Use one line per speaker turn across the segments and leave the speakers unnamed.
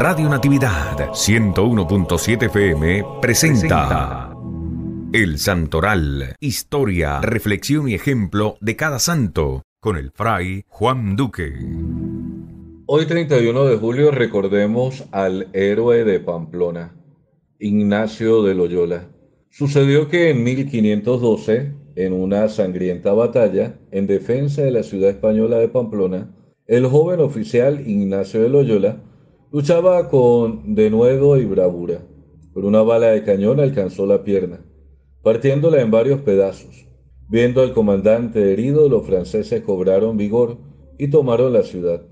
Radio Natividad 101.7 FM presenta El Santoral, historia, reflexión y ejemplo de cada santo, con el fray Juan Duque.
Hoy 31 de julio recordemos al héroe de Pamplona, Ignacio de Loyola. Sucedió que en 1512, en una sangrienta batalla en defensa de la ciudad española de Pamplona, el joven oficial Ignacio de Loyola Luchaba con denuedo y bravura. Por una bala de cañón alcanzó la pierna, partiéndola en varios pedazos. Viendo al comandante herido, los franceses cobraron vigor y tomaron la ciudad.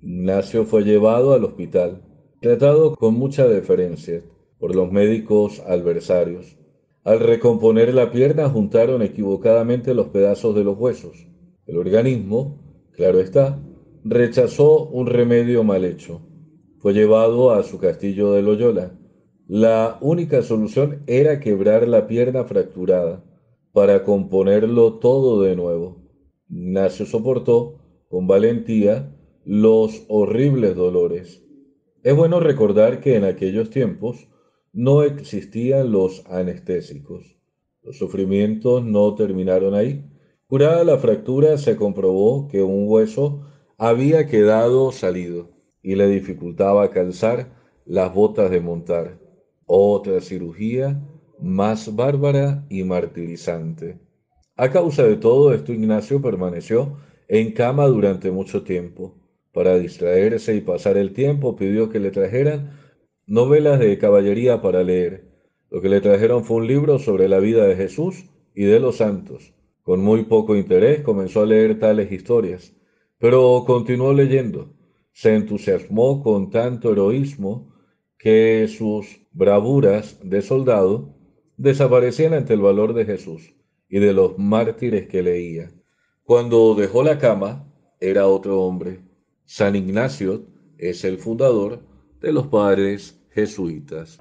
Ignacio fue llevado al hospital, tratado con mucha deferencia por los médicos adversarios. Al recomponer la pierna juntaron equivocadamente los pedazos de los huesos. El organismo, claro está, rechazó un remedio mal hecho fue llevado a su castillo de Loyola. La única solución era quebrar la pierna fracturada para componerlo todo de nuevo. Ignacio soportó con valentía los horribles dolores. Es bueno recordar que en aquellos tiempos no existían los anestésicos. Los sufrimientos no terminaron ahí. Curada la fractura, se comprobó que un hueso había quedado salido y le dificultaba calzar las botas de montar. Otra cirugía más bárbara y martirizante. A causa de todo esto, Ignacio permaneció en cama durante mucho tiempo. Para distraerse y pasar el tiempo, pidió que le trajeran novelas de caballería para leer. Lo que le trajeron fue un libro sobre la vida de Jesús y de los santos. Con muy poco interés comenzó a leer tales historias, pero continuó leyendo se entusiasmó con tanto heroísmo que sus bravuras de soldado desaparecían ante el valor de Jesús y de los mártires que leía. Cuando dejó la cama, era otro hombre. San Ignacio es el fundador de los padres jesuitas.